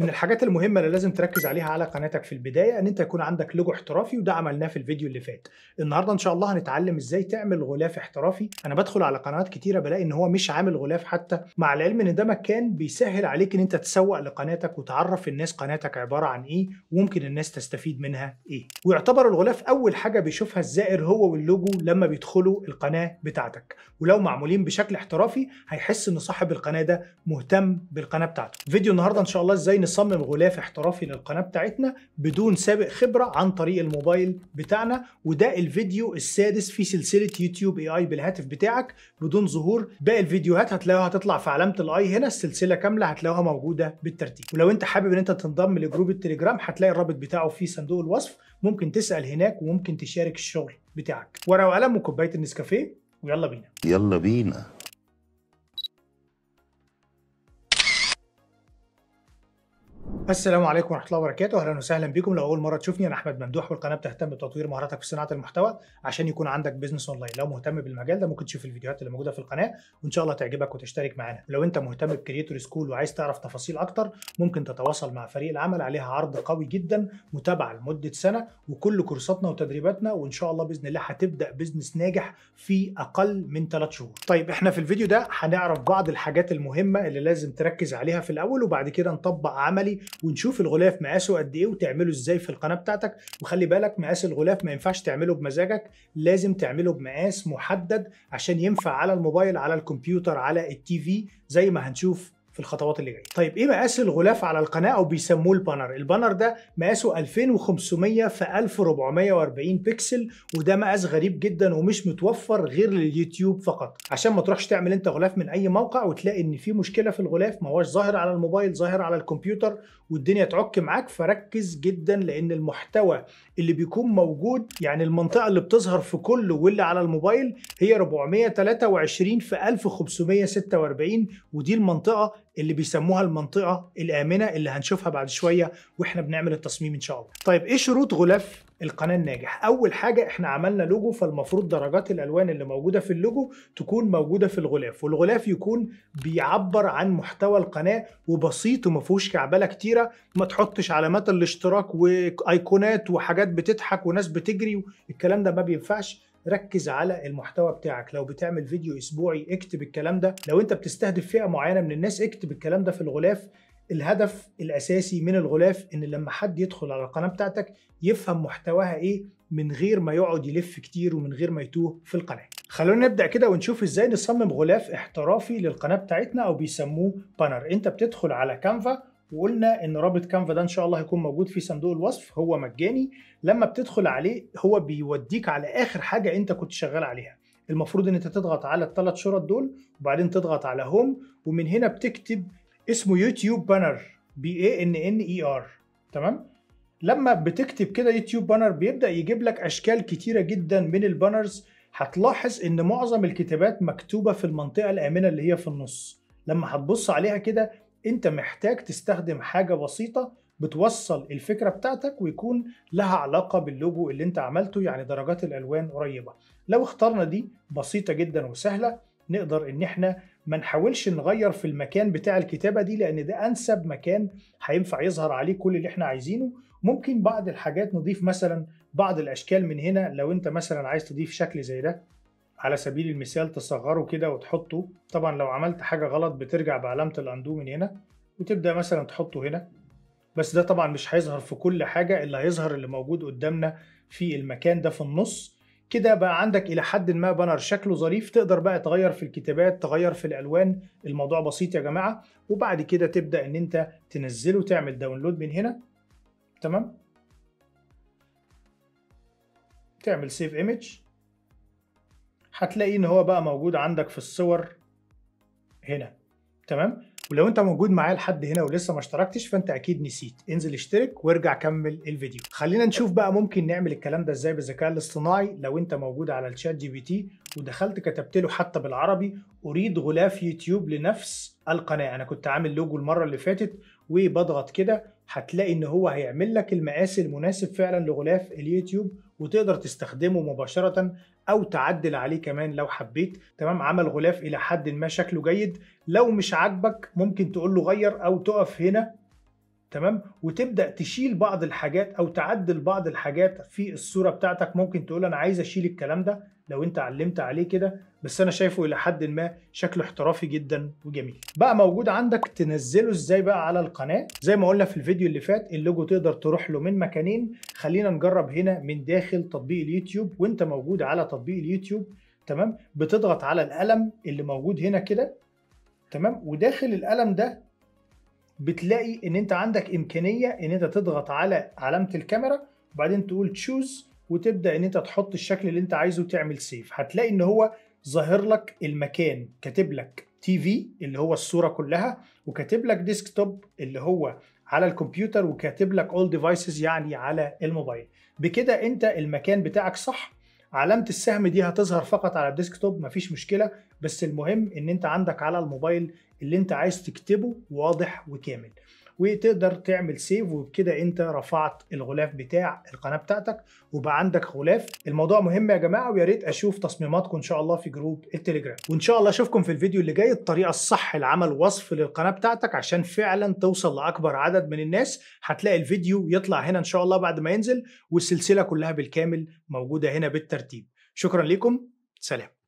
من الحاجات المهمه اللي لازم تركز عليها على قناتك في البدايه ان انت يكون عندك لوجو احترافي وده عملناه في الفيديو اللي فات النهارده ان شاء الله هنتعلم ازاي تعمل غلاف احترافي انا بدخل على قنوات كتيره بلاقي ان هو مش عامل غلاف حتى مع العلم ان ده مكان بيسهل عليك ان انت تسوق لقناتك وتعرف الناس قناتك عباره عن ايه وممكن الناس تستفيد منها ايه ويعتبر الغلاف اول حاجه بيشوفها الزائر هو واللوجو لما بيدخلوا القناه بتاعتك ولو معمولين بشكل احترافي هيحس ان صاحب القناه ده مهتم بالقناه بتاعته فيديو النهارده ان شاء الله ازاي نصمم غلاف احترافي للقناة بتاعتنا بدون سابق خبرة عن طريق الموبايل بتاعنا وده الفيديو السادس في سلسلة يوتيوب اي اي بالهاتف بتاعك بدون ظهور باقي الفيديوهات هتلاقوها هتطلع في علامة الاي هنا السلسلة كاملة هتلاقوها موجودة بالترتيب ولو انت حابب ان انت تنضم لجروب التليجرام هتلاقي الرابط بتاعه في صندوق الوصف ممكن تسأل هناك وممكن تشارك الشغل بتاعك ورقة وقلم وكوباية النسكافيه ويلا بينا يلا بينا السلام عليكم ورحمه الله وبركاته اهلا وسهلا بكم لو اول مره تشوفني انا احمد ممدوح والقناه بتهتم بتطوير مهاراتك في صناعه المحتوى عشان يكون عندك بيزنس اونلاين لو مهتم بالمجال ده ممكن تشوف الفيديوهات اللي موجوده في القناه وان شاء الله تعجبك وتشترك معانا لو انت مهتم بكريتور سكول وعايز تعرف تفاصيل اكتر ممكن تتواصل مع فريق العمل عليها عرض قوي جدا متابعه لمده سنه وكل كورساتنا وتدريباتنا وان شاء الله باذن الله هتبدا بزنس ناجح في اقل من 3 شهور طيب احنا في الفيديو ده هنعرف بعض الحاجات المهمه اللي لازم تركز عليها في الاول وبعد كده نطبق عملي ونشوف الغلاف مقاسه قد ايه وتعمله ازاي في القناه بتاعتك وخلي بالك مقاس الغلاف ما ينفعش تعمله بمزاجك لازم تعمله بمقاس محدد عشان ينفع على الموبايل على الكمبيوتر على التي في زي ما هنشوف في الخطوات اللي جايه. طيب ايه مقاس الغلاف على القناه او بيسموه البانر؟ البانر ده مقاسه 2500 في 1440 بكسل وده مقاس غريب جدا ومش متوفر غير لليوتيوب فقط عشان ما تروحش تعمل انت غلاف من اي موقع وتلاقي ان في مشكله في الغلاف ما هوش ظاهر على الموبايل ظاهر على الكمبيوتر والدنيا تعك معاك فركز جدا لان المحتوى اللي بيكون موجود يعني المنطقه اللي بتظهر في كله واللي على الموبايل هي 423 في 1546 ودي المنطقه اللي بيسموها المنطقه الامنه اللي هنشوفها بعد شويه واحنا بنعمل التصميم ان شاء الله طيب ايه شروط غلاف القناه الناجح اول حاجه احنا عملنا لوجو فالمفروض درجات الالوان اللي موجوده في اللوجو تكون موجوده في الغلاف والغلاف يكون بيعبر عن محتوى القناه وبسيط وما فيهوش كعبله كتيره ما تحطش علامات الاشتراك وايقونات وحاجات بتضحك وناس بتجري الكلام ده ما بينفعش ركز على المحتوى بتاعك لو بتعمل فيديو اسبوعي اكتب الكلام ده لو انت بتستهدف فئه معينه من الناس اكتب الكلام ده في الغلاف الهدف الاساسي من الغلاف ان لما حد يدخل على القناه بتاعتك يفهم محتواها ايه من غير ما يقعد يلف كتير ومن غير ما يتوه في القناه خلونا نبدا كده ونشوف ازاي نصمم غلاف احترافي للقناه بتاعتنا او بيسموه بانر انت بتدخل على كانفا وقلنا ان رابط كانفا ده ان شاء الله هيكون موجود في صندوق الوصف هو مجاني لما بتدخل عليه هو بيوديك على اخر حاجه انت كنت شغال عليها المفروض ان انت تضغط على الثلاث شرط دول وبعدين تضغط على هوم ومن هنا بتكتب اسمه يوتيوب بانر بي اي ان ان اي ار تمام لما بتكتب كده يوتيوب بانر بيبدا يجيب لك اشكال كتيره جدا من البانرز هتلاحظ ان معظم الكتابات مكتوبه في المنطقه الامنه اللي هي في النص لما هتبص عليها كده انت محتاج تستخدم حاجه بسيطه بتوصل الفكره بتاعتك ويكون لها علاقه باللوجو اللي انت عملته يعني درجات الالوان قريبه لو اخترنا دي بسيطه جدا وسهله نقدر ان احنا ما نحاولش نغير في المكان بتاع الكتابه دي لان ده انسب مكان هينفع يظهر عليه كل اللي احنا عايزينه ممكن بعض الحاجات نضيف مثلا بعض الاشكال من هنا لو انت مثلا عايز تضيف شكل زي ده على سبيل المثال تصغره كده وتحطه طبعا لو عملت حاجة غلط بترجع بعلامة الاندو من هنا وتبدأ مثلا تحطه هنا بس ده طبعا مش هيظهر في كل حاجة اللي هيظهر اللي موجود قدامنا في المكان ده في النص كده بقى عندك الى حد ما بانر شكله ظريف تقدر بقى تغير في الكتابات تغير في الالوان الموضوع بسيط يا جماعه وبعد كده تبدا ان انت تنزله تعمل داونلود من هنا تمام تعمل سيف ايمج هتلاقي ان هو بقى موجود عندك في الصور هنا تمام ولو انت موجود معايا لحد هنا ولسه ما اشتركتش فانت اكيد نسيت انزل اشترك وارجع كمل الفيديو خلينا نشوف بقى ممكن نعمل الكلام ده ازاي بالذكاء الاصطناعي لو انت موجود على الشات جي بي تي ودخلت كتبت له حتى بالعربي اريد غلاف يوتيوب لنفس القناه انا كنت عامل لوجو المره اللي فاتت وبضغط كده هتلاقي ان هو هيعمل لك المقاس المناسب فعلا لغلاف اليوتيوب وتقدر تستخدمه مباشرة او تعدل عليه كمان لو حبيت تمام عمل غلاف الى حد ما شكله جيد لو مش عاجبك ممكن تقول له غير او تقف هنا تمام وتبدا تشيل بعض الحاجات او تعدل بعض الحاجات في الصوره بتاعتك ممكن تقول انا عايز اشيل الكلام ده لو انت علمت عليه كده بس انا شايفه الى حد ما شكله احترافي جدا وجميل بقى موجود عندك تنزله ازاي بقى على القناه زي ما قلنا في الفيديو اللي فات اللوجو تقدر تروح له من مكانين خلينا نجرب هنا من داخل تطبيق اليوتيوب وانت موجود على تطبيق اليوتيوب تمام بتضغط على القلم اللي موجود هنا كده تمام وداخل القلم ده بتلاقي ان انت عندك امكانيه ان انت تضغط على علامه الكاميرا وبعدين تقول تشوز وتبدا ان انت تحط الشكل اللي انت عايزه وتعمل سيف هتلاقي ان هو ظاهر لك المكان كاتب لك تي في اللي هو الصوره كلها وكاتب لك ديسك توب اللي هو على الكمبيوتر وكاتب لك اول ديفايسز يعني على الموبايل بكده انت المكان بتاعك صح علامه السهم دي هتظهر فقط على الديسكتوب مفيش مشكله بس المهم ان انت عندك على الموبايل اللي انت عايز تكتبه واضح وكامل وتقدر تعمل سيف وبكده انت رفعت الغلاف بتاع القناه بتاعتك وبقى عندك غلاف الموضوع مهم يا جماعه ويا ريت اشوف تصميماتكم ان شاء الله في جروب التليجرام وان شاء الله اشوفكم في الفيديو اللي جاي الطريقه الصح لعمل وصف للقناه بتاعتك عشان فعلا توصل لاكبر عدد من الناس هتلاقي الفيديو يطلع هنا ان شاء الله بعد ما ينزل والسلسله كلها بالكامل موجوده هنا بالترتيب شكرا لكم سلام